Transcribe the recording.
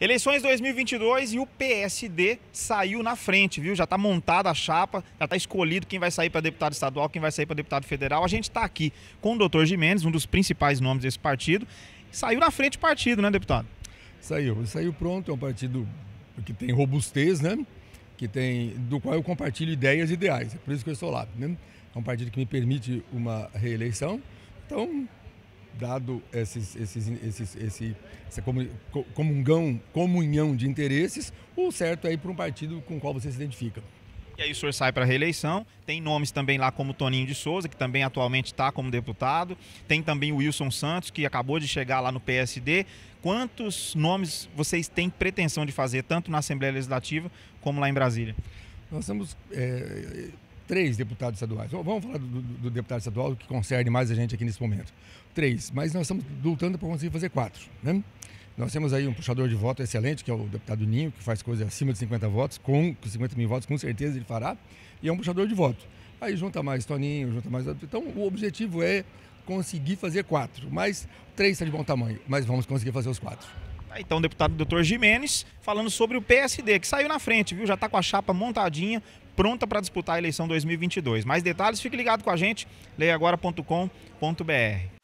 Eleições 2022 e o PSD saiu na frente, viu? Já está montada a chapa, já está escolhido quem vai sair para deputado estadual, quem vai sair para deputado federal. A gente está aqui com o doutor Jimenez, um dos principais nomes desse partido. Saiu na frente o partido, né, deputado? Saiu, saiu pronto. É um partido que tem robustez, né? Que tem, do qual eu compartilho ideias e ideais. É por isso que eu estou lá, né? É um partido que me permite uma reeleição. Então, dado esses, esses, esses, esse, essa comungão, comunhão de interesses, o certo é ir para um partido com o qual você se identifica. E aí o senhor sai para a reeleição. Tem nomes também lá como Toninho de Souza, que também atualmente está como deputado. Tem também o Wilson Santos, que acabou de chegar lá no PSD. Quantos nomes vocês têm pretensão de fazer, tanto na Assembleia Legislativa como lá em Brasília? Nós temos. É eh, três deputados estaduais. Vamos falar do, do, do deputado estadual que concerne mais a gente aqui nesse momento. Três, mas nós estamos lutando para conseguir fazer quatro, né? Nós temos aí um puxador de voto excelente, que é o deputado Ninho, que faz coisa acima de 50 votos, com 50 mil votos, com certeza ele fará, e é um puxador de voto. Aí junta mais Toninho, junta mais. Então o objetivo é conseguir fazer quatro, mas três está de bom tamanho, mas vamos conseguir fazer os quatro. Tá, então, o deputado doutor Jimenez falando sobre o PSD, que saiu na frente, viu? Já está com a chapa montadinha pronta para disputar a eleição 2022. Mais detalhes, fique ligado com a gente, leiaagora.com.br.